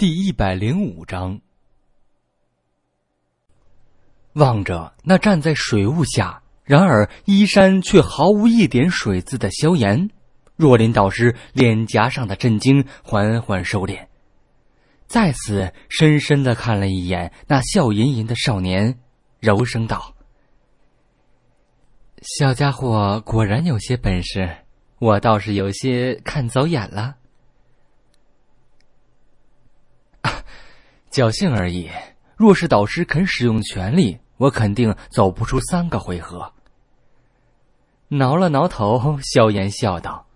第一百零五章，望着那站在水雾下，然而衣衫却毫无一点水渍的萧炎，若琳导师脸颊上的震惊缓缓收敛，再次深深的看了一眼那笑吟吟的少年，柔声道：“小家伙果然有些本事，我倒是有些看走眼了。”侥幸而已。若是导师肯使用全力，我肯定走不出三个回合。挠了挠头，萧炎笑道：“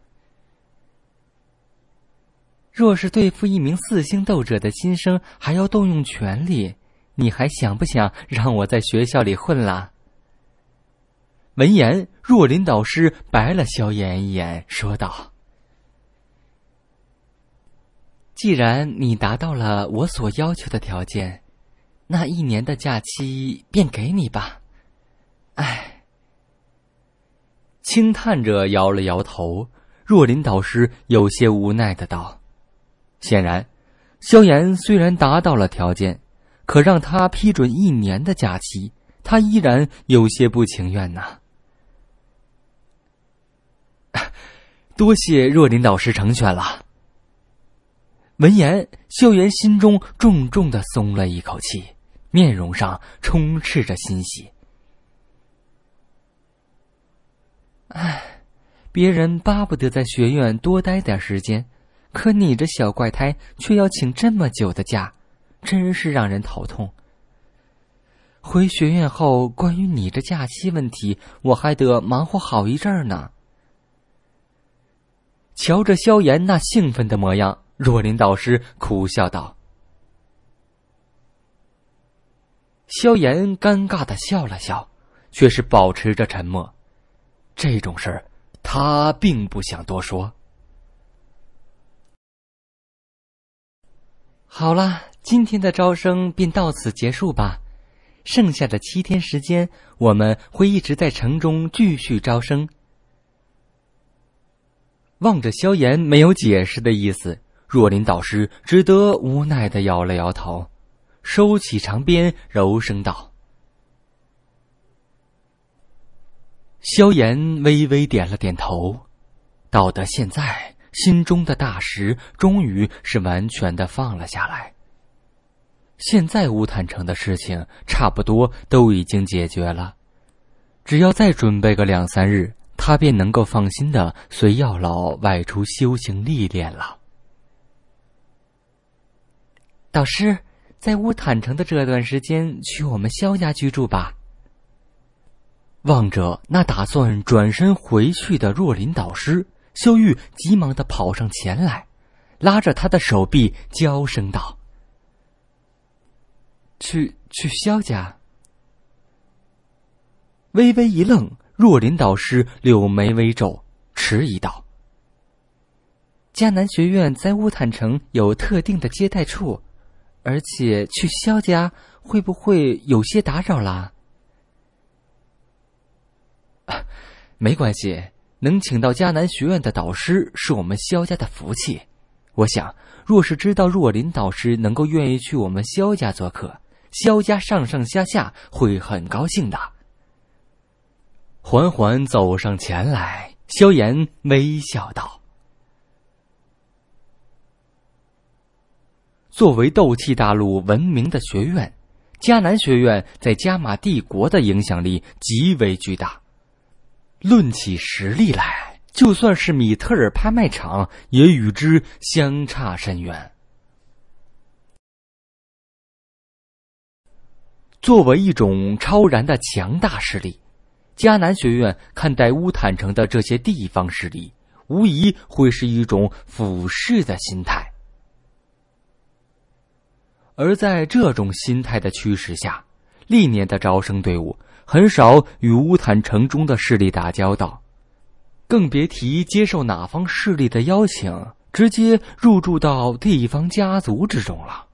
若是对付一名四星斗者的新生还要动用全力，你还想不想让我在学校里混了？”闻言，若林导师白了萧炎一眼，说道。既然你达到了我所要求的条件，那一年的假期便给你吧。唉，轻叹着摇了摇头，若林导师有些无奈的道：“显然，萧炎虽然达到了条件，可让他批准一年的假期，他依然有些不情愿呐。”多谢若林导师成全了。闻言，秀妍心中重重的松了一口气，面容上充斥着欣喜。哎，别人巴不得在学院多待点时间，可你这小怪胎却要请这么久的假，真是让人头痛。回学院后，关于你这假期问题，我还得忙活好一阵呢。瞧着萧炎那兴奋的模样。若琳导师苦笑道：“萧炎尴尬的笑了笑，却是保持着沉默。这种事儿，他并不想多说。”好了，今天的招生便到此结束吧。剩下的七天时间，我们会一直在城中继续招生。望着萧炎没有解释的意思。若琳导师只得无奈的摇了摇头，收起长鞭，柔声道：“萧炎微微点了点头，到得现在，心中的大石终于是完全的放了下来。现在乌坦城的事情差不多都已经解决了，只要再准备个两三日，他便能够放心的随药老外出修行历练了。”导师在乌坦城的这段时间，去我们萧家居住吧。望着那打算转身回去的若琳导师，秀玉急忙的跑上前来，拉着他的手臂，娇声道：“去去萧家。”微微一愣，若琳导师柳眉微皱，迟疑道：“迦南学院在乌坦城有特定的接待处。”而且去萧家会不会有些打扰啦？没关系，能请到迦南学院的导师是我们萧家的福气。我想，若是知道若琳导师能够愿意去我们萧家做客，萧家上上下下会很高兴的。缓缓走上前来，萧炎微笑道。作为斗气大陆闻名的学院，迦南学院在加玛帝国的影响力极为巨大。论起实力来，就算是米特尔拍卖场也与之相差甚远。作为一种超然的强大势力，迦南学院看待乌坦城的这些地方势力，无疑会是一种俯视的心态。而在这种心态的驱使下，历年的招生队伍很少与乌坦城中的势力打交道，更别提接受哪方势力的邀请，直接入住到地方家族之中了。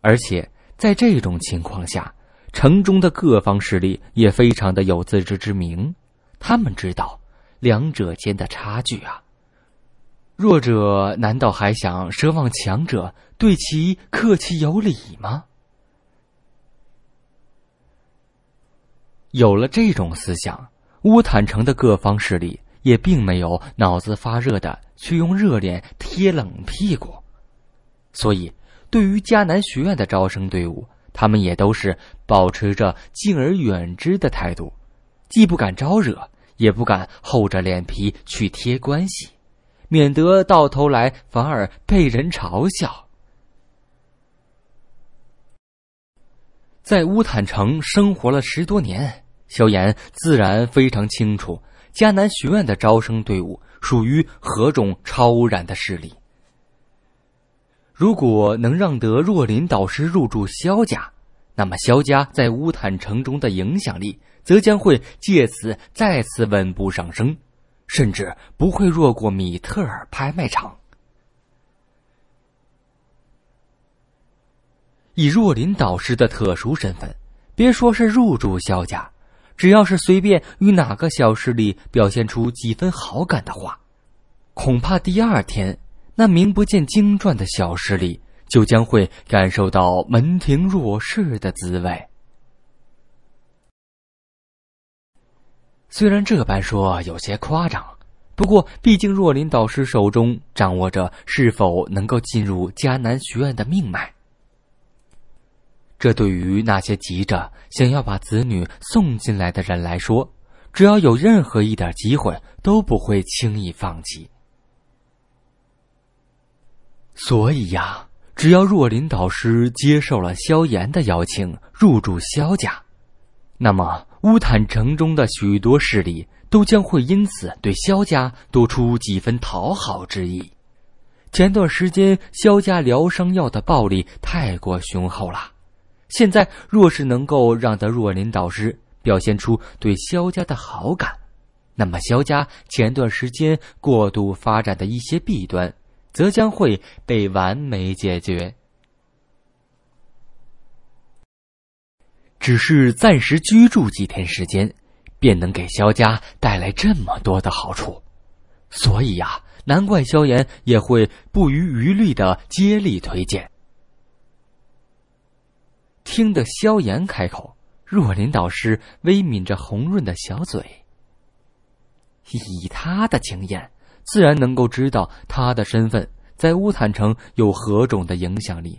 而且在这种情况下，城中的各方势力也非常的有自知之明，他们知道两者间的差距啊。弱者难道还想奢望强者对其客气有礼吗？有了这种思想，乌坦城的各方势力也并没有脑子发热的去用热脸贴冷屁股，所以对于迦南学院的招生队伍，他们也都是保持着敬而远之的态度，既不敢招惹，也不敢厚着脸皮去贴关系。免得到头来反而被人嘲笑。在乌坦城生活了十多年，萧炎自然非常清楚迦南学院的招生队伍属于何种超然的势力。如果能让得若林导师入住萧家，那么萧家在乌坦城中的影响力则将会借此再次稳步上升。甚至不会弱过米特尔拍卖场。以若琳导师的特殊身份，别说是入住萧家，只要是随便与哪个小势力表现出几分好感的话，恐怕第二天那名不见经传的小势力就将会感受到门庭若市的滋味。虽然这般说有些夸张，不过毕竟若琳导师手中掌握着是否能够进入迦南学院的命脉。这对于那些急着想要把子女送进来的人来说，只要有任何一点机会，都不会轻易放弃。所以呀，只要若琳导师接受了萧炎的邀请入住萧家，那么。乌坦城中的许多势力都将会因此对萧家多出几分讨好之意。前段时间，萧家疗伤药的暴力太过雄厚了，现在若是能够让得若琳导师表现出对萧家的好感，那么萧家前段时间过度发展的一些弊端，则将会被完美解决。只是暂时居住几天时间，便能给萧家带来这么多的好处，所以呀，难怪萧炎也会不遗余力的接力推荐。听得萧炎开口，若琳导师微抿着红润的小嘴，以他的经验，自然能够知道他的身份在乌坦城有何种的影响力。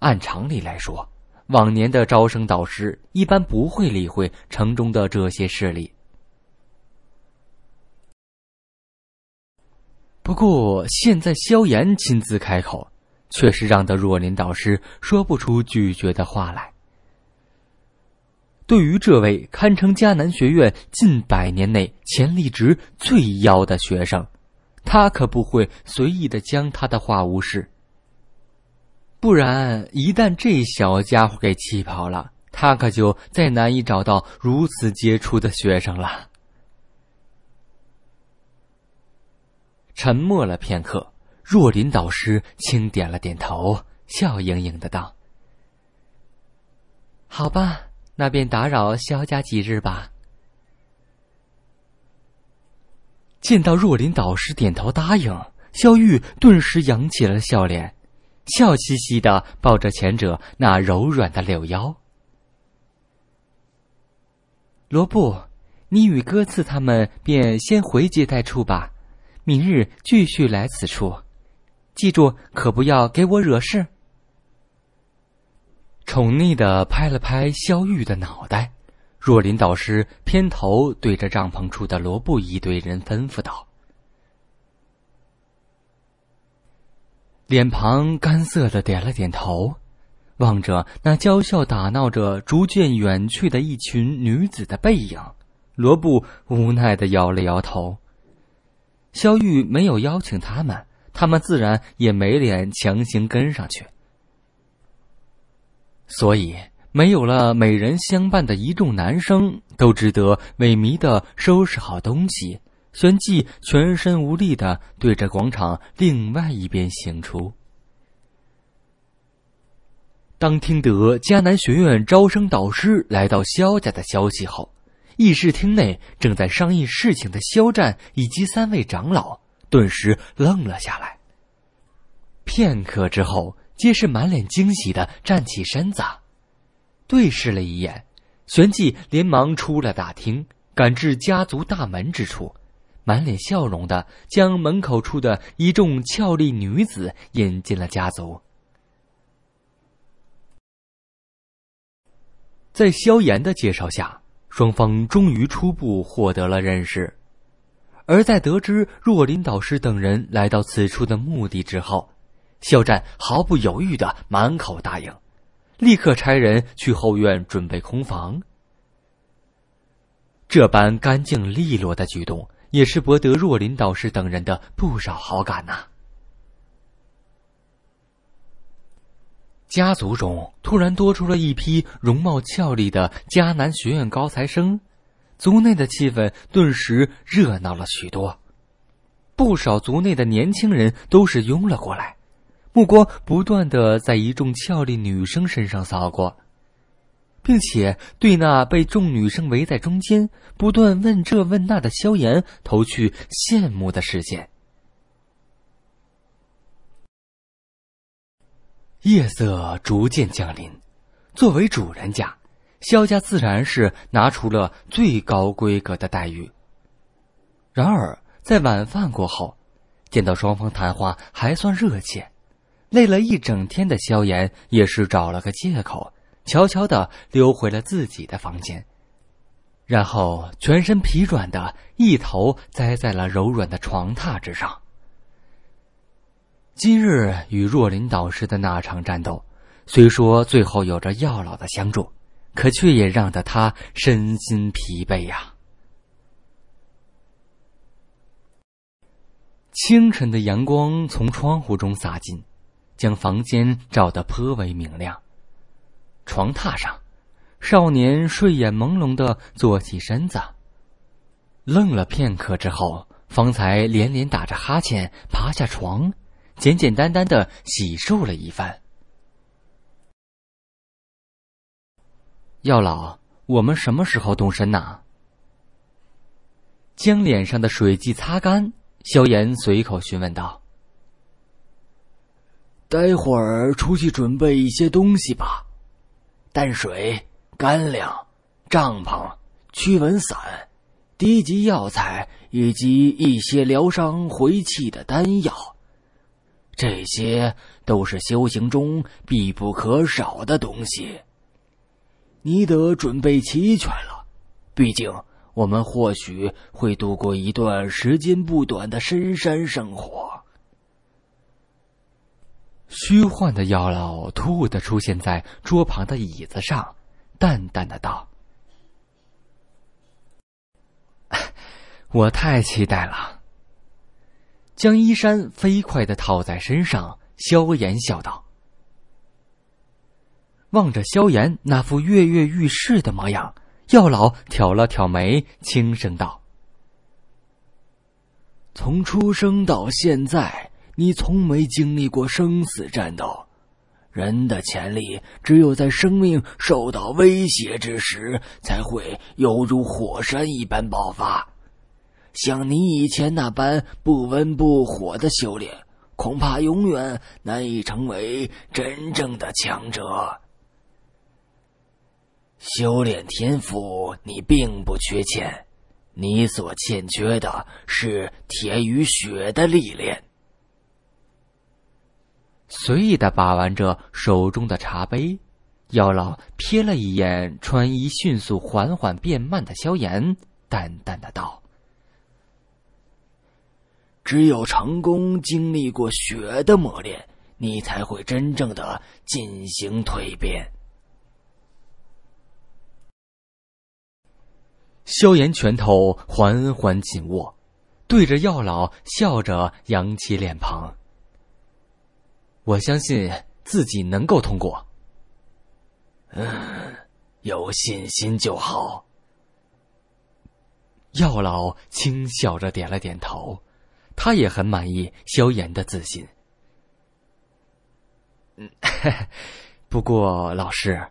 按常理来说。往年的招生导师一般不会理会城中的这些势力，不过现在萧炎亲自开口，却是让得若琳导师说不出拒绝的话来。对于这位堪称迦南学院近百年内潜力值最妖的学生，他可不会随意的将他的话无视。不然，一旦这小家伙给气跑了，他可就再难以找到如此杰出的学生了。沉默了片刻，若琳导师轻点了点头，笑盈盈的道：“好吧，那便打扰萧家几日吧。”见到若琳导师点头答应，萧玉顿时扬起了笑脸。笑嘻嘻的抱着前者那柔软的柳腰。罗布，你与哥次他们便先回接待处吧，明日继续来此处，记住可不要给我惹事。宠溺的拍了拍萧玉的脑袋，若琳导师偏头对着帐篷处的罗布一队人吩咐道。脸庞干涩的点了点头，望着那娇笑打闹着逐渐远去的一群女子的背影，罗布无奈的摇了摇头。萧玉没有邀请他们，他们自然也没脸强行跟上去，所以没有了美人相伴的一众男生都只得萎靡的收拾好东西。旋即全身无力的对着广场另外一边行出。当听得迦南学院招生导师来到肖家的消息后，议事厅内正在商议事情的肖战以及三位长老顿时愣了下来。片刻之后，皆是满脸惊喜的站起身子，对视了一眼，旋即连忙出了大厅，赶至家族大门之处。满脸笑容的将门口处的一众俏丽女子引进了家族。在萧炎的介绍下，双方终于初步获得了认识。而在得知若林导师等人来到此处的目的之后，肖战毫不犹豫的满口答应，立刻差人去后院准备空房。这般干净利落的举动。也是博得若林导师等人的不少好感呐。家族中突然多出了一批容貌俏丽的迦南学院高材生，族内的气氛顿时热闹了许多。不少族内的年轻人都是拥了过来，目光不断的在一众俏丽女生身上扫过。并且对那被众女生围在中间，不断问这问那的萧炎投去羡慕的视线。夜色逐渐降临，作为主人家，萧家自然是拿出了最高规格的待遇。然而，在晚饭过后，见到双方谈话还算热切，累了一整天的萧炎也是找了个借口。悄悄的溜回了自己的房间，然后全身疲软的一头栽在了柔软的床榻之上。今日与若琳导师的那场战斗，虽说最后有着药老的相助，可却也让得他身心疲惫呀。清晨的阳光从窗户中洒进，将房间照得颇为明亮。床榻上，少年睡眼朦胧的坐起身子。愣了片刻之后，方才连连打着哈欠爬下床，简简单单的洗漱了一番。药老，我们什么时候动身呐？将脸上的水迹擦干，萧炎随口询问道：“待会儿出去准备一些东西吧。”淡水、干粮、帐篷、驱蚊散、低级药材以及一些疗伤回气的丹药，这些都是修行中必不可少的东西。你得准备齐全了，毕竟我们或许会度过一段时间不短的深山生活。虚幻的药老突兀的出现在桌旁的椅子上，淡淡的道：“ 我太期待了。”将衣衫飞快的套在身上，萧炎笑道。望着萧炎那副跃跃欲试的模样，药老挑了挑眉，轻声道：“从出生到现在。”你从没经历过生死战斗，人的潜力只有在生命受到威胁之时才会犹如火山一般爆发。像你以前那般不温不火的修炼，恐怕永远难以成为真正的强者。修炼天赋你并不缺钱，你所欠缺的是铁与血的历练。随意的把玩着手中的茶杯，药老瞥了一眼穿衣迅速、缓缓变慢的萧炎，淡淡的道：“只有成功经历过血的磨练，你才会真正的进行蜕变。”萧炎拳头缓缓紧握，对着药老笑着扬起脸庞。我相信自己能够通过。嗯，有信心就好。药老轻笑着点了点头，他也很满意萧炎的自信。嗯，不过老师，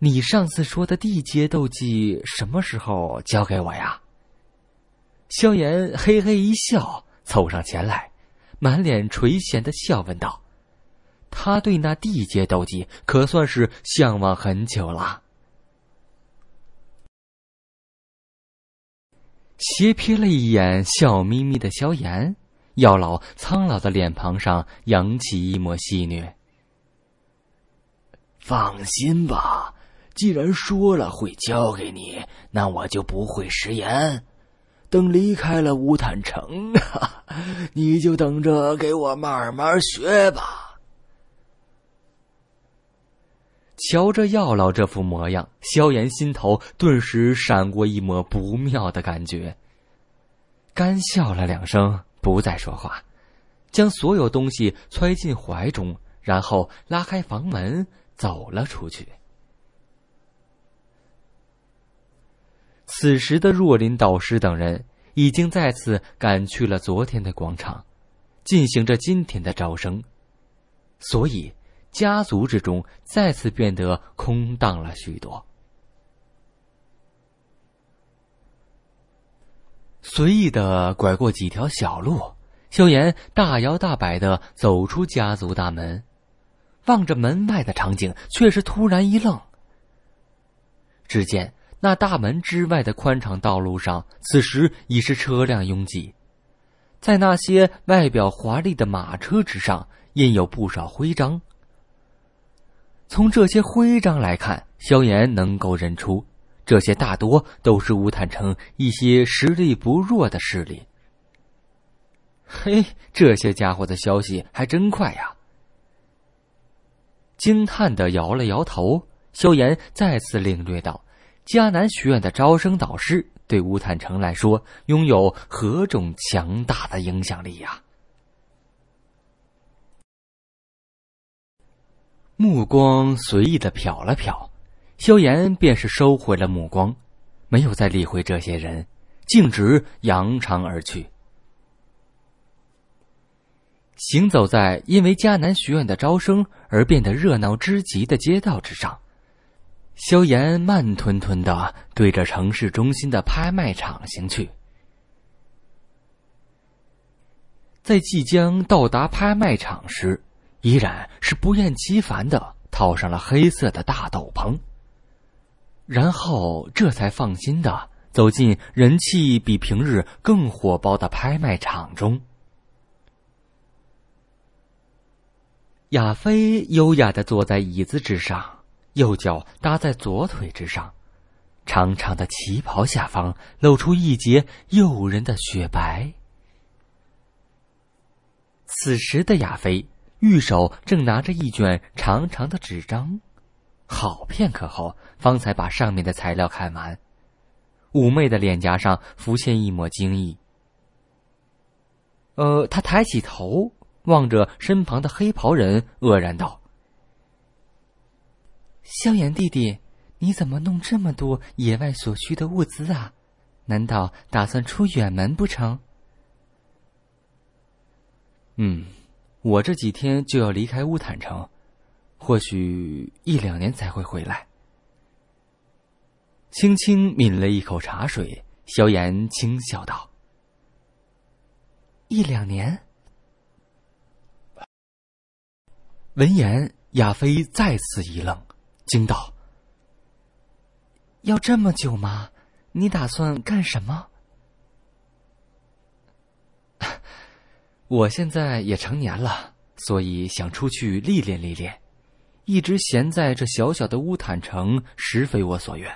你上次说的地阶斗技什么时候教给我呀？萧炎嘿嘿一笑，凑上前来，满脸垂涎的笑问道。他对那地界斗技可算是向往很久了。斜瞥了一眼笑眯眯的萧炎，药老苍老的脸庞上扬起一抹戏谑：“放心吧，既然说了会教给你，那我就不会食言。等离开了乌坦城哈，你就等着给我慢慢学吧。”瞧着药老这副模样，萧炎心头顿时闪过一抹不妙的感觉。干笑了两声，不再说话，将所有东西揣进怀中，然后拉开房门走了出去。此时的若林导师等人已经再次赶去了昨天的广场，进行着今天的招生，所以。家族之中再次变得空荡了许多。随意的拐过几条小路，萧炎大摇大摆的走出家族大门，望着门外的场景，却是突然一愣。只见那大门之外的宽敞道路上，此时已是车辆拥挤，在那些外表华丽的马车之上，印有不少徽章。从这些徽章来看，萧炎能够认出，这些大多都是乌坦城一些实力不弱的势力。嘿，这些家伙的消息还真快呀！惊叹的摇了摇头，萧炎再次领略到，迦南学院的招生导师对乌坦城来说拥有何种强大的影响力呀！目光随意的瞟了瞟，萧炎便是收回了目光，没有再理会这些人，径直扬长而去。行走在因为迦南学院的招生而变得热闹之极的街道之上，萧炎慢吞吞的对着城市中心的拍卖场行去。在即将到达拍卖场时。依然是不厌其烦的套上了黑色的大斗篷，然后这才放心的走进人气比平日更火爆的拍卖场中。亚菲优雅的坐在椅子之上，右脚搭在左腿之上，长长的旗袍下方露出一截诱人的雪白。此时的亚菲。玉手正拿着一卷长长的纸张，好片刻后方才把上面的材料看完。妩媚的脸颊上浮现一抹惊异。呃，他抬起头望着身旁的黑袍人，愕然道：“萧炎弟弟，你怎么弄这么多野外所需的物资啊？难道打算出远门不成？”嗯。我这几天就要离开乌坦城，或许一两年才会回来。轻轻抿了一口茶水，萧炎轻笑道：“一两年。”闻言，亚飞再次一愣，惊道：“要这么久吗？你打算干什么？”我现在也成年了，所以想出去历练历练。一直闲在这小小的乌坦城，实非我所愿。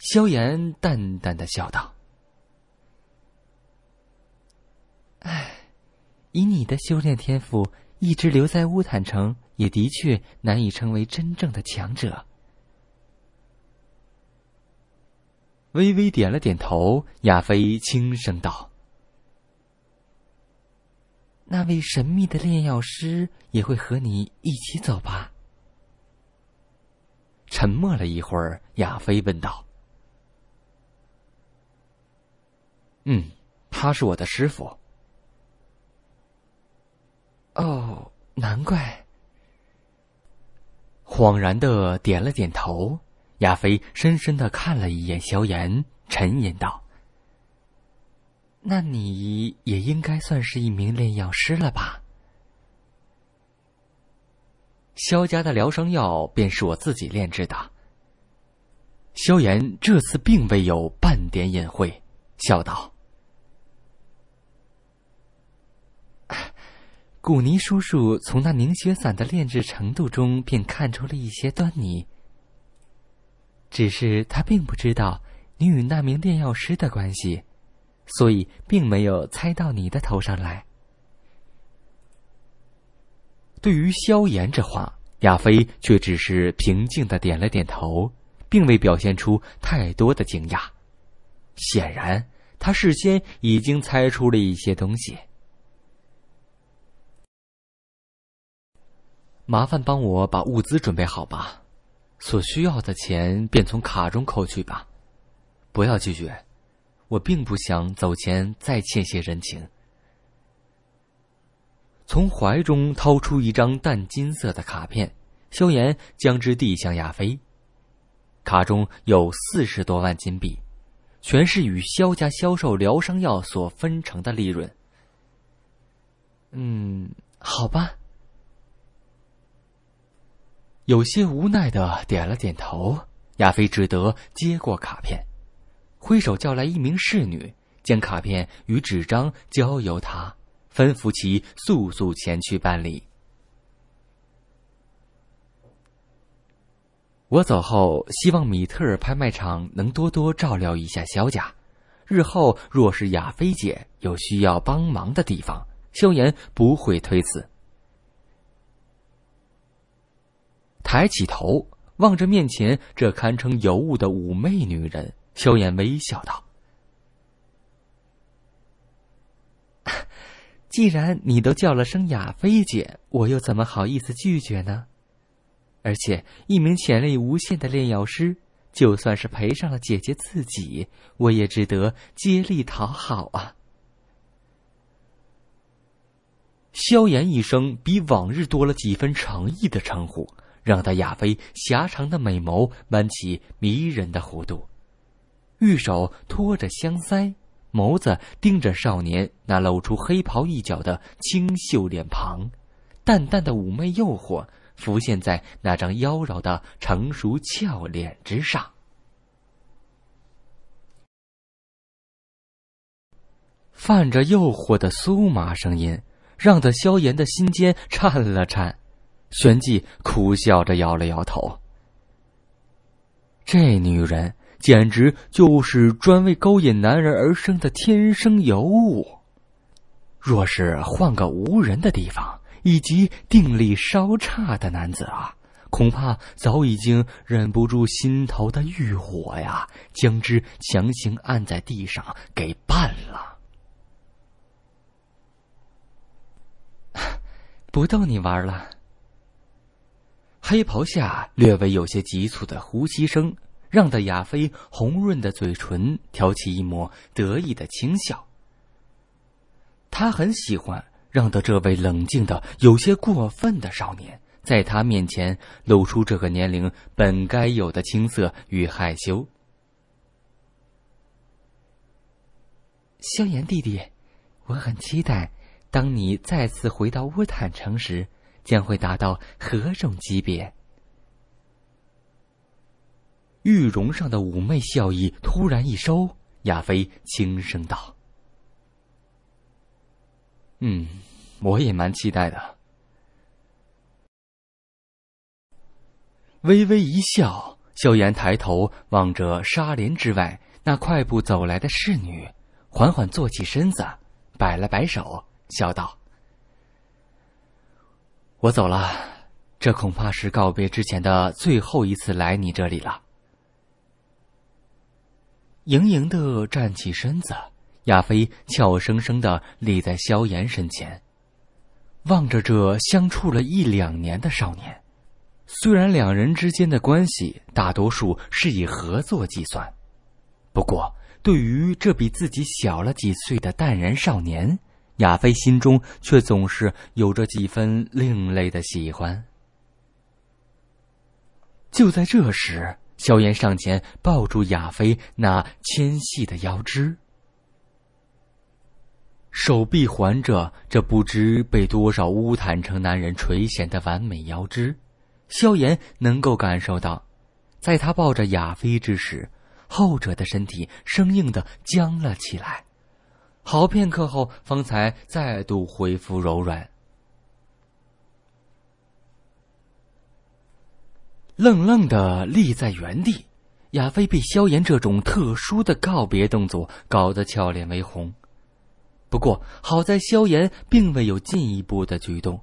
萧炎淡淡的笑道：“唉，以你的修炼天赋，一直留在乌坦城，也的确难以成为真正的强者。”微微点了点头，亚飞轻声道。那位神秘的炼药师也会和你一起走吧？沉默了一会儿，亚飞问道：“嗯，他是我的师傅。”哦，难怪。恍然的点了点头，亚飞深深的看了一眼萧炎，沉吟道。那你也应该算是一名炼药师了吧？萧家的疗伤药便是我自己炼制的。萧炎这次并未有半点隐晦，笑道：“ 古尼叔叔从那凝血散的炼制程度中便看出了一些端倪，只是他并不知道你与那名炼药师的关系。”所以，并没有猜到你的头上来。对于萧炎这话，亚飞却只是平静的点了点头，并未表现出太多的惊讶，显然他事先已经猜出了一些东西。麻烦帮我把物资准备好吧，所需要的钱便从卡中扣去吧，不要拒绝。我并不想走前再欠些人情。从怀中掏出一张淡金色的卡片，萧炎将之递向亚飞，卡中有四十多万金币，全是与萧家销售疗伤药所分成的利润。嗯，好吧。有些无奈的点了点头，亚飞只得接过卡片。挥手叫来一名侍女，将卡片与纸张交由他，吩咐其速速前去办理。我走后，希望米特尔拍卖场能多多照料一下萧家。日后若是亚菲姐有需要帮忙的地方，萧炎不会推辞。抬起头，望着面前这堪称尤物的妩媚女人。萧炎微笑道：“既然你都叫了声雅菲姐，我又怎么好意思拒绝呢？而且，一名潜力无限的炼药师，就算是赔上了姐姐自己，我也值得接力讨好啊。”萧炎一声比往日多了几分诚意的称呼，让他雅飞狭长的美眸弯起迷人的弧度。玉手托着香腮，眸子盯着少年那露出黑袍一角的清秀脸庞，淡淡的妩媚诱惑浮现在那张妖娆的成熟俏脸之上，泛着诱惑的酥麻声音，让得萧炎的心尖颤了颤，旋即苦笑着摇了摇头，这女人。简直就是专为勾引男人而生的天生尤物。若是换个无人的地方，以及定力稍差的男子啊，恐怕早已经忍不住心头的欲火呀，将之强行按在地上给办了。不逗你玩了。黑袍下略微有些急促的呼吸声。让的亚飞红润的嘴唇挑起一抹得意的轻笑。他很喜欢让的这位冷静的有些过分的少年，在他面前露出这个年龄本该有的青涩与害羞。萧炎弟弟，我很期待，当你再次回到乌坦城时，将会达到何种级别？玉容上的妩媚笑意突然一收，亚飞轻声道：“嗯，我也蛮期待的。”微微一笑，萧炎抬头望着纱帘之外那快步走来的侍女，缓缓坐起身子，摆了摆手，笑道：“我走了，这恐怕是告别之前的最后一次来你这里了。”盈盈的站起身子，亚飞俏生生的立在萧炎身前，望着这相处了一两年的少年，虽然两人之间的关系大多数是以合作计算，不过对于这比自己小了几岁的淡然少年，亚飞心中却总是有着几分另类的喜欢。就在这时。萧炎上前抱住亚飞那纤细的腰肢，手臂环着这不知被多少乌坦城男人垂涎的完美腰肢，萧炎能够感受到，在他抱着亚飞之时，后者的身体生硬的僵了起来，好片刻后方才再度恢复柔软。愣愣的立在原地，亚飞被萧炎这种特殊的告别动作搞得俏脸微红。不过好在萧炎并未有进一步的举动，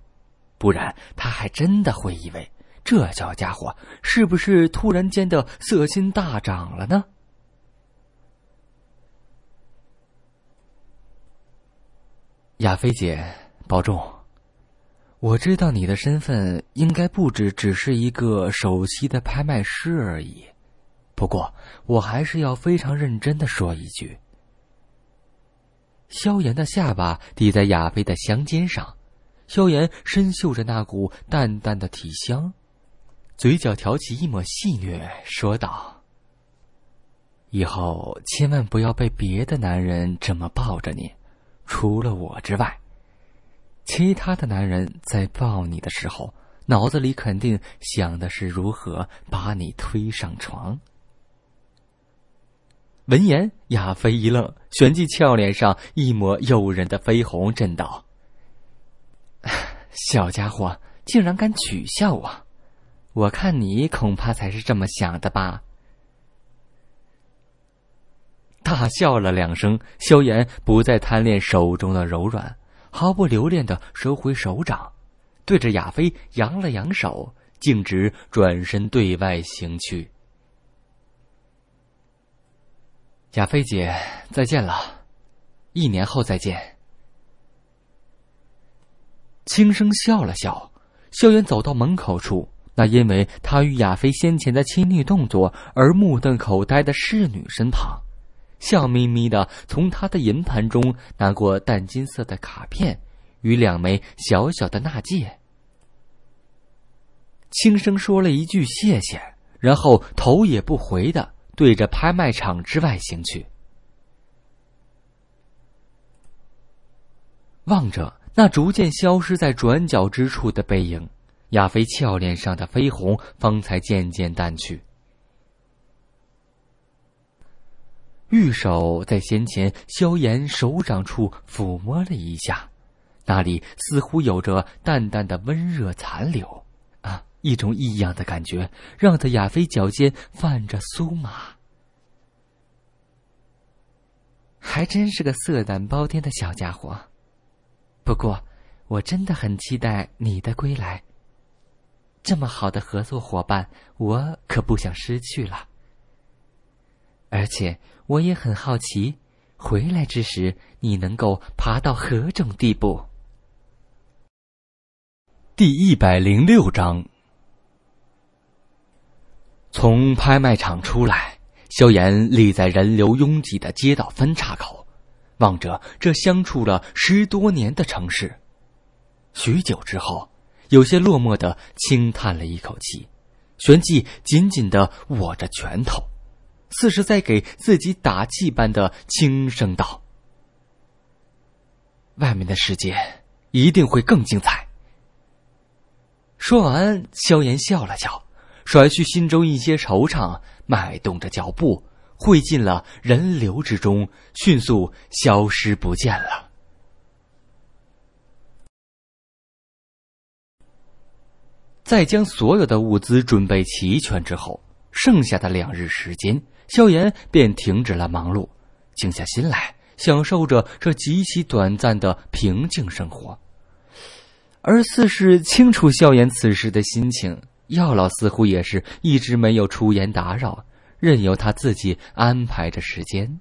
不然他还真的会以为这小家伙是不是突然间的色心大涨了呢？亚飞姐，保重。我知道你的身份应该不止只是一个首席的拍卖师而已，不过我还是要非常认真的说一句。萧炎的下巴抵在亚飞的香肩上，萧炎深嗅着那股淡淡的体香，嘴角挑起一抹戏谑，说道：“以后千万不要被别的男人这么抱着你，除了我之外。”其他的男人在抱你的时候，脑子里肯定想的是如何把你推上床。闻言，亚飞一愣，旋即俏脸上一抹诱人的绯红，震道：“ 小家伙竟然敢取笑我，我看你恐怕才是这么想的吧。”大笑了两声，萧炎不再贪恋手中的柔软。毫不留恋的收回手掌，对着亚飞扬了扬手，径直转身对外行去。亚飞姐，再见了，一年后再见。轻声笑了笑，萧炎走到门口处，那因为他与亚飞先前的亲昵动作而目瞪口呆的侍女身旁。笑眯眯的从他的银盘中拿过淡金色的卡片与两枚小小的纳戒，轻声说了一句“谢谢”，然后头也不回的对着拍卖场之外行去。望着那逐渐消失在转角之处的背影，亚飞俏脸上的绯红方才渐渐淡去。玉手在先前萧炎手掌处抚摸了一下，那里似乎有着淡淡的温热残留，啊，一种异样的感觉，让得亚飞脚尖泛着酥麻。还真是个色胆包天的小家伙，不过我真的很期待你的归来。这么好的合作伙伴，我可不想失去了，而且。我也很好奇，回来之时你能够爬到何种地步？第一百零六章，从拍卖场出来，萧炎立在人流拥挤的街道分岔口，望着这相处了十多年的城市，许久之后，有些落寞的轻叹了一口气，旋即紧紧的握着拳头。似是在给自己打气般的轻声道：“外面的世界一定会更精彩。”说完，萧炎笑了笑，甩去心中一些惆怅，迈动着脚步，汇进了人流之中，迅速消失不见了。在将所有的物资准备齐全之后，剩下的两日时间。萧炎便停止了忙碌，静下心来享受着这极其短暂的平静生活。而似是清楚萧炎此时的心情，药老似乎也是一直没有出言打扰，任由他自己安排着时间。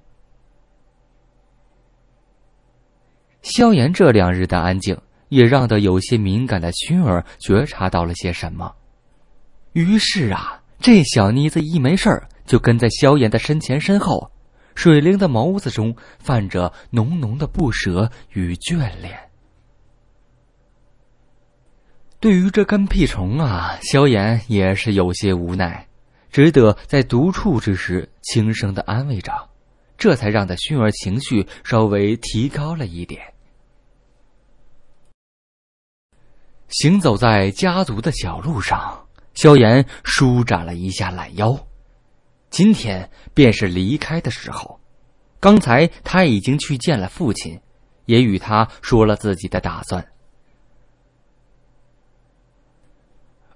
萧炎这两日的安静，也让得有些敏感的薰儿觉察到了些什么。于是啊，这小妮子一没事儿。就跟在萧炎的身前身后，水灵的眸子中泛着浓浓的不舍与眷恋。对于这跟屁虫啊，萧炎也是有些无奈，只得在独处之时轻声的安慰着，这才让他熏儿情绪稍微提高了一点。行走在家族的小路上，萧炎舒展了一下懒腰。今天便是离开的时候，刚才他已经去见了父亲，也与他说了自己的打算。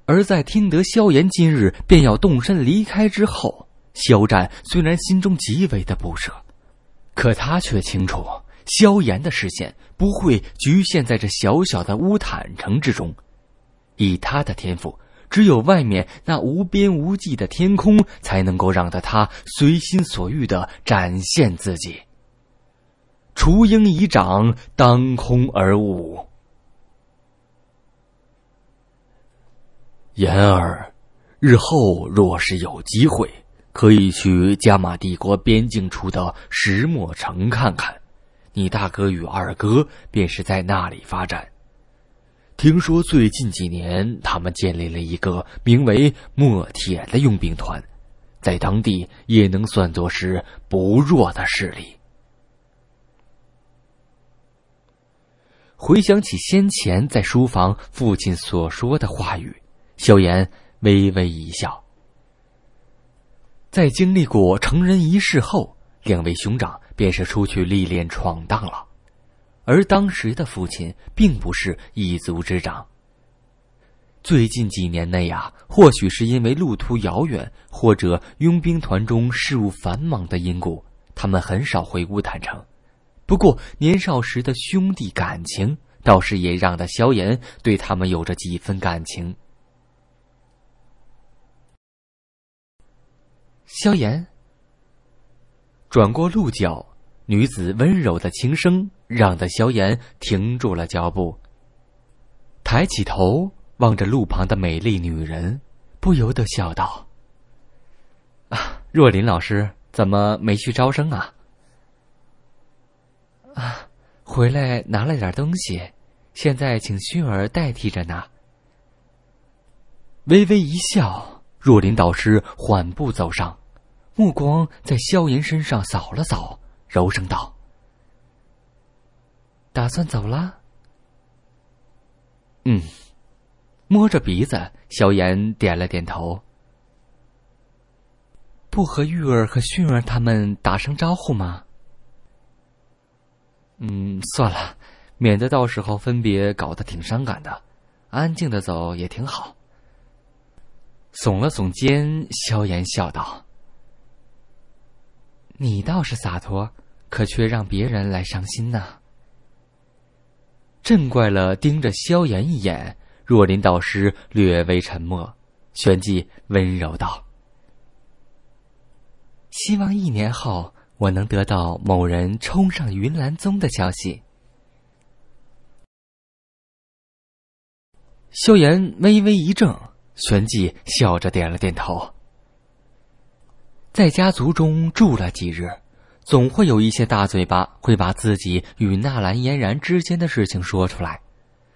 而在听得萧炎今日便要动身离开之后，肖战虽然心中极为的不舍，可他却清楚萧炎的视线不会局限在这小小的乌坦城之中，以他的天赋。只有外面那无边无际的天空，才能够让他随心所欲的展现自己。雏鹰已长，当空而舞。言儿，日后若是有机会，可以去加玛帝国边境处的石墨城看看，你大哥与二哥便是在那里发展。听说最近几年，他们建立了一个名为“墨铁”的佣兵团，在当地也能算作是不弱的势力。回想起先前在书房父亲所说的话语，萧炎微微一笑。在经历过成人仪式后，两位兄长便是出去历练闯荡了。而当时的父亲并不是一族之长。最近几年内呀，或许是因为路途遥远，或者佣兵团中事务繁忙的因故，他们很少回乌坦城。不过，年少时的兄弟感情倒是也让的萧炎对他们有着几分感情。萧炎，转过鹿角，女子温柔的轻声。让得萧炎停住了脚步，抬起头望着路旁的美丽女人，不由得笑道：“啊，若琳老师怎么没去招生啊？”“啊，回来拿了点东西，现在请薰儿代替着呢。微微一笑，若琳导师缓步走上，目光在萧炎身上扫了扫，柔声道。打算走了。嗯，摸着鼻子，萧炎点了点头。不和玉儿和熏儿他们打声招呼吗？嗯，算了，免得到时候分别搞得挺伤感的，安静的走也挺好。耸了耸肩，萧炎笑道：“你倒是洒脱，可却让别人来伤心呢。”嗔怪了，盯着萧炎一眼。若琳导师略微沉默，旋即温柔道：“希望一年后我能得到某人冲上云岚宗的消息。”萧炎微微一怔，旋即笑着点了点头。在家族中住了几日。总会有一些大嘴巴会把自己与纳兰嫣然之间的事情说出来，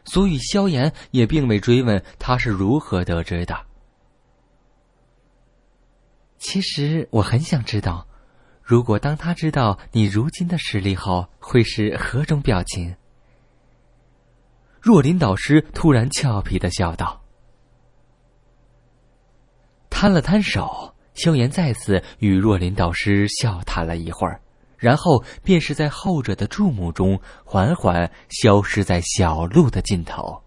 所以萧炎也并未追问他是如何得知的。其实我很想知道，如果当他知道你如今的实力后，会是何种表情？若林导师突然俏皮的笑道，摊了摊手。萧炎再次与若琳导师笑谈了一会儿，然后便是在后者的注目中，缓缓消失在小路的尽头。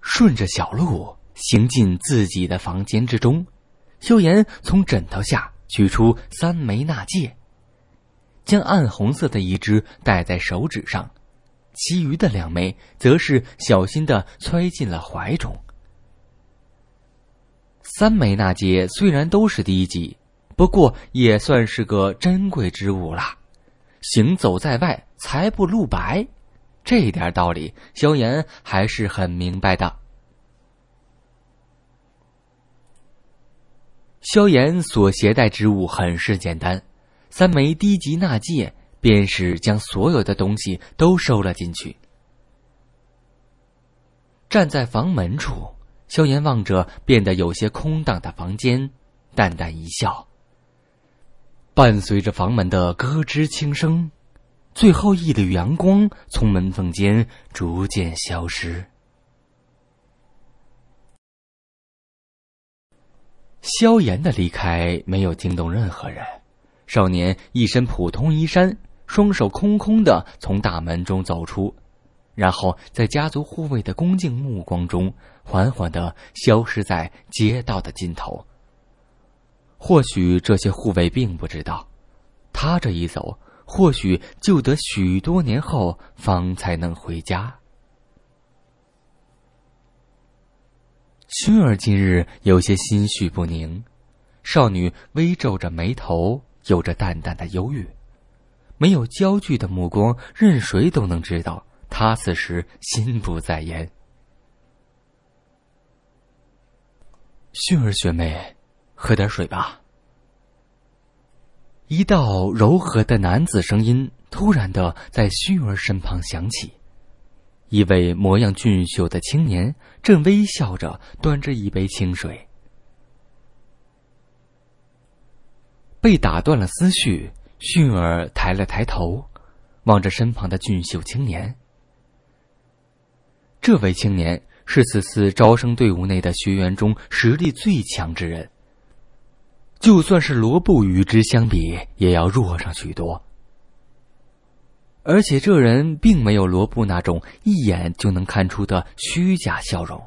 顺着小路行进自己的房间之中，萧炎从枕头下取出三枚纳戒，将暗红色的一只戴在手指上，其余的两枚则是小心的揣进了怀中。三枚纳戒虽然都是低级，不过也算是个珍贵之物了。行走在外，财不露白，这点道理萧炎还是很明白的。萧炎所携带之物很是简单，三枚低级纳戒便是将所有的东西都收了进去。站在房门处。萧炎望着变得有些空荡的房间，淡淡一笑。伴随着房门的咯吱轻声，最后一缕阳光从门缝间逐渐消失。萧炎的离开没有惊动任何人。少年一身普通衣衫，双手空空的从大门中走出，然后在家族护卫的恭敬目光中。缓缓地消失在街道的尽头。或许这些护卫并不知道，他这一走，或许就得许多年后方才能回家。薰儿今日有些心绪不宁，少女微皱着眉头，有着淡淡的忧郁，没有焦距的目光，任谁都能知道她此时心不在焉。杏儿学妹，喝点水吧。一道柔和的男子声音突然的在杏儿身旁响起，一位模样俊秀的青年正微笑着端着一杯清水。被打断了思绪，迅儿抬了抬头，望着身旁的俊秀青年。这位青年。是此次招生队伍内的学员中实力最强之人。就算是罗布与之相比，也要弱上许多。而且这人并没有罗布那种一眼就能看出的虚假笑容。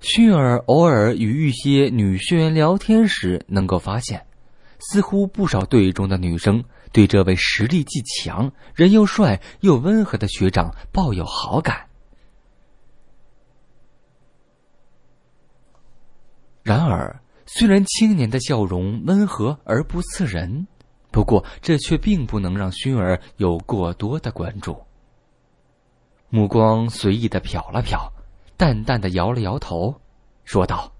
逊儿偶尔与一些女学员聊天时，能够发现，似乎不少队中的女生对这位实力既强、人又帅又温和的学长抱有好感。然而，虽然青年的笑容温和而不刺人，不过这却并不能让薰儿有过多的关注。目光随意的瞟了瞟，淡淡的摇了摇头，说道：“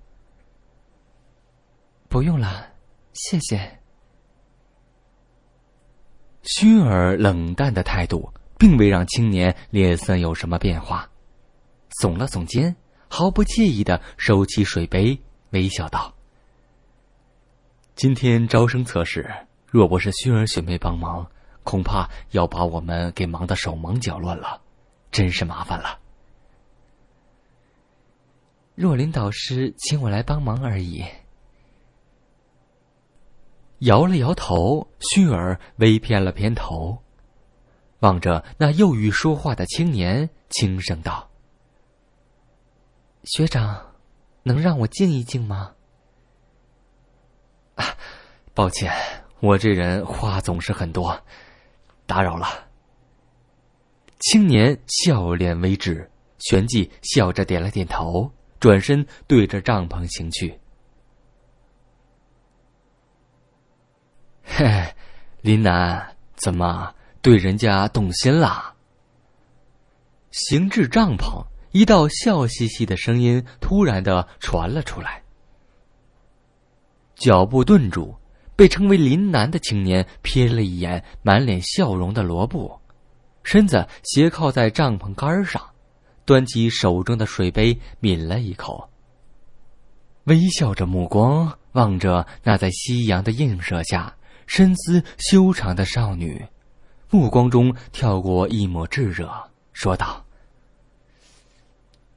不用了，谢谢。”薰儿冷淡的态度，并未让青年脸色有什么变化，耸了耸肩，毫不介意的收起水杯。微笑道：“今天招生测试，若不是薰儿学妹帮忙，恐怕要把我们给忙得手忙脚乱了，真是麻烦了。”若琳导师请我来帮忙而已。摇了摇头，薰儿微偏了偏头，望着那又欲说话的青年，轻声道：“学长。”能让我静一静吗？啊，抱歉，我这人话总是很多，打扰了。青年笑脸微止，旋即笑着点了点头，转身对着帐篷行去。嘿，林楠，怎么对人家动心啦？行至帐篷。一道笑嘻嘻的声音突然的传了出来，脚步顿住。被称为林南的青年瞥了一眼满脸笑容的罗布，身子斜靠在帐篷杆上，端起手中的水杯抿了一口，微笑着目光望着那在夕阳的映射下身姿修长的少女，目光中跳过一抹炙热，说道。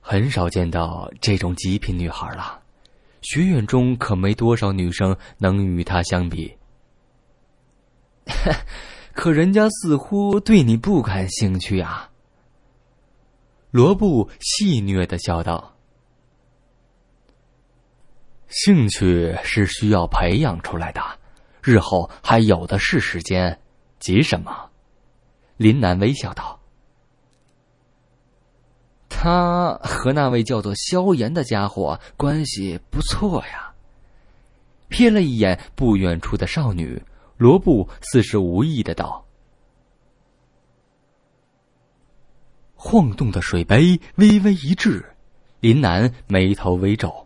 很少见到这种极品女孩了，学院中可没多少女生能与她相比。可人家似乎对你不感兴趣啊。”罗布戏谑的笑道。“兴趣是需要培养出来的，日后还有的是时间，急什么？”林南微笑道。他和那位叫做萧炎的家伙关系不错呀。瞥了一眼不远处的少女罗布，似是无意的道。晃动的水杯微微一滞，林南眉头微皱。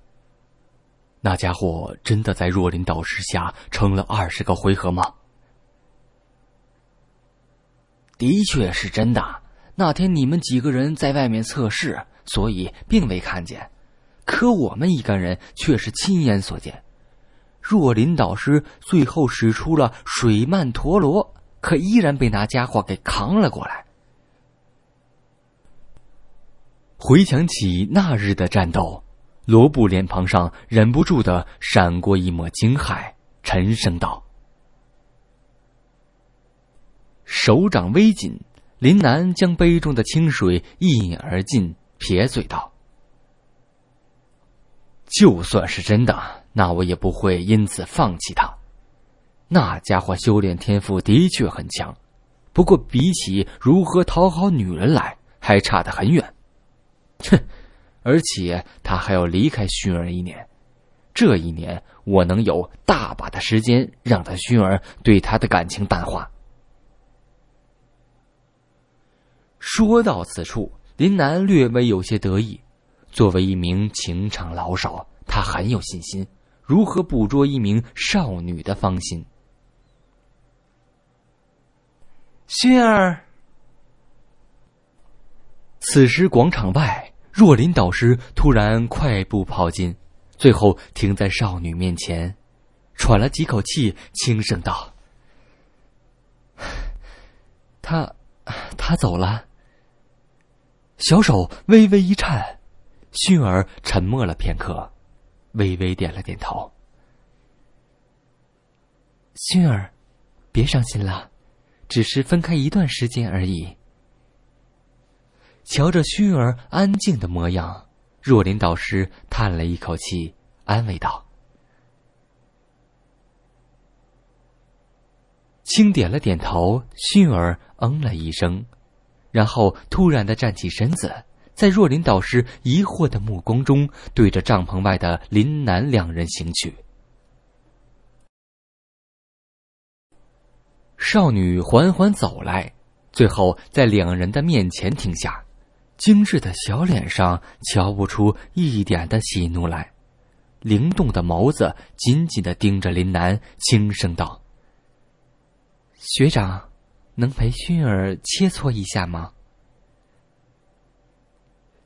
那家伙真的在若琳导师下撑了二十个回合吗？的确是真的。那天你们几个人在外面测试，所以并未看见；可我们一干人却是亲眼所见。若林导师最后使出了水曼陀罗，可依然被那家伙给扛了过来。回想起那日的战斗，罗布脸庞上忍不住的闪过一抹惊骇，沉声道：“手掌微紧。”林楠将杯中的清水一饮而尽，撇嘴道：“就算是真的，那我也不会因此放弃他。那家伙修炼天赋的确很强，不过比起如何讨好女人来，还差得很远。哼，而且他还要离开熏儿一年，这一年我能有大把的时间，让他熏儿对他的感情淡化。”说到此处，林楠略微有些得意。作为一名情场老手，他很有信心如何捕捉一名少女的芳心。薰儿，此时广场外，若琳导师突然快步跑进，最后停在少女面前，喘了几口气，轻声道：“他，他走了。”小手微微一颤，薰儿沉默了片刻，微微点了点头。薰儿，别伤心了，只是分开一段时间而已。瞧着薰儿安静的模样，若琳导师叹了一口气，安慰道：“轻点了点头，薰儿嗯了一声。”然后突然的站起身子，在若琳导师疑惑的目光中，对着帐篷外的林南两人行去。少女缓缓走来，最后在两人的面前停下，精致的小脸上瞧不出一点的喜怒来，灵动的眸子紧紧的盯着林南，轻声道：“学长。”能陪熏儿切磋一下吗？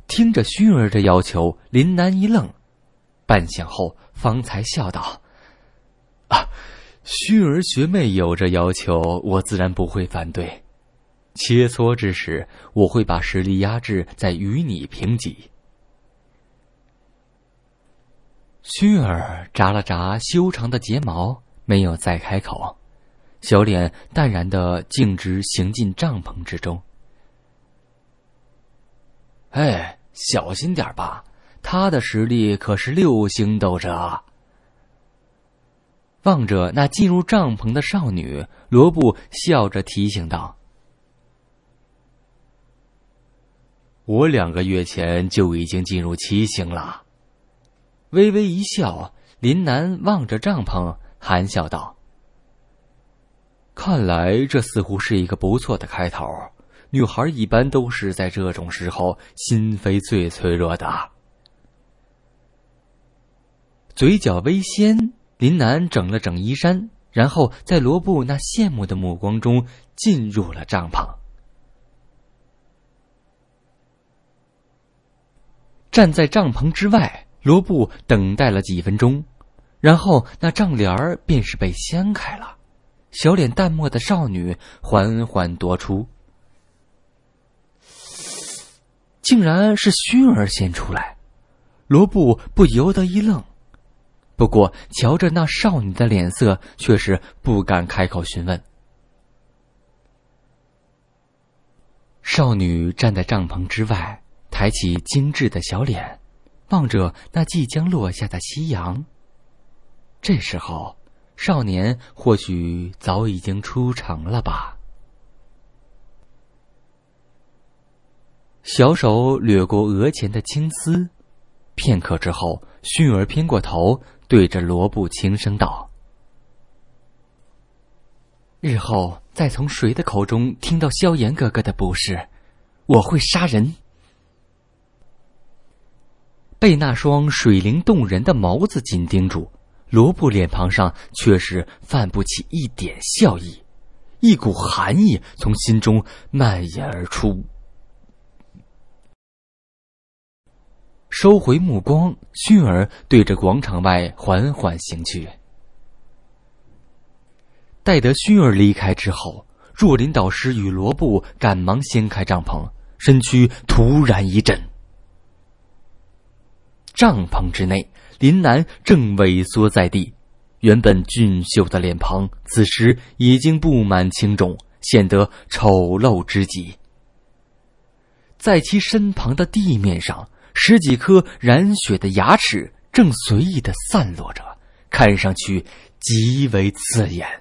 听着熏儿的要求，林楠一愣，半晌后方才笑道：“啊，熏儿学妹有这要求，我自然不会反对。切磋之时，我会把实力压制在与你平级。”熏儿眨了眨修长的睫毛，没有再开口。小脸淡然的径直行进帐篷之中。哎，小心点吧，他的实力可是六星斗者。望着那进入帐篷的少女，罗布笑着提醒道：“我两个月前就已经进入七星了。”微微一笑，林楠望着帐篷，含笑道。看来这似乎是一个不错的开头。女孩一般都是在这种时候心扉最脆弱的，嘴角微掀。林楠整了整衣衫，然后在罗布那羡慕的目光中进入了帐篷。站在帐篷之外，罗布等待了几分钟，然后那帐帘儿便是被掀开了。小脸淡漠的少女缓缓踱出，竟然是薰儿先出来。罗布不由得一愣，不过瞧着那少女的脸色，却是不敢开口询问。少女站在帐篷之外，抬起精致的小脸，望着那即将落下的夕阳。这时候。少年或许早已经出城了吧。小手掠过额前的青丝，片刻之后，迅儿偏过头，对着罗布轻声道：“日后再从谁的口中听到萧炎哥哥的不是，我会杀人。”被那双水灵动人的眸子紧盯住。罗布脸庞上却是泛不起一点笑意，一股寒意从心中蔓延而出。收回目光，薰儿对着广场外缓缓行去。待得薰儿离开之后，若林导师与罗布赶忙掀开帐篷，身躯突然一震。帐篷之内。林楠正萎缩在地，原本俊秀的脸庞此时已经布满青肿，显得丑陋之极。在其身旁的地面上，十几颗染血的牙齿正随意的散落着，看上去极为刺眼。